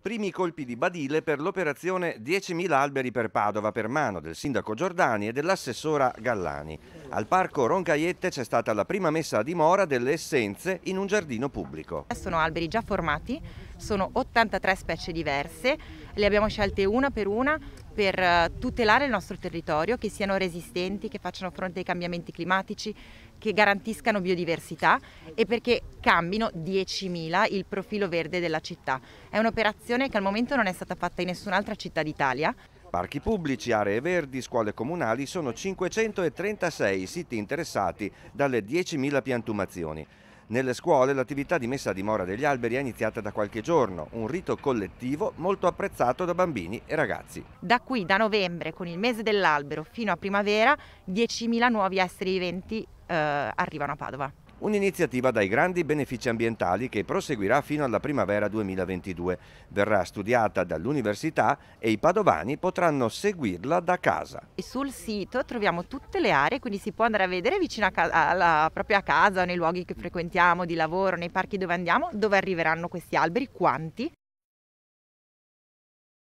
Primi colpi di badile per l'operazione 10.000 alberi per Padova per mano del sindaco Giordani e dell'assessora Gallani. Al parco Roncaiette c'è stata la prima messa a dimora delle essenze in un giardino pubblico. Sono alberi già formati, sono 83 specie diverse, le abbiamo scelte una per una per eh, tutelare il nostro territorio, che siano resistenti, che facciano fronte ai cambiamenti climatici, che garantiscano biodiversità e perché cambino 10.000 il profilo verde della città. È un'operazione che al momento non è stata fatta in nessun'altra città d'Italia. Parchi pubblici, aree verdi, scuole comunali sono 536 i siti interessati dalle 10.000 piantumazioni. Nelle scuole l'attività di messa a dimora degli alberi è iniziata da qualche giorno, un rito collettivo molto apprezzato da bambini e ragazzi. Da qui, da novembre, con il mese dell'albero fino a primavera, 10.000 nuovi esseri viventi eh, arrivano a Padova. Un'iniziativa dai grandi benefici ambientali che proseguirà fino alla primavera 2022. Verrà studiata dall'università e i padovani potranno seguirla da casa. E sul sito troviamo tutte le aree, quindi si può andare a vedere vicino a casa, alla propria casa, nei luoghi che frequentiamo, di lavoro, nei parchi dove andiamo, dove arriveranno questi alberi, quanti.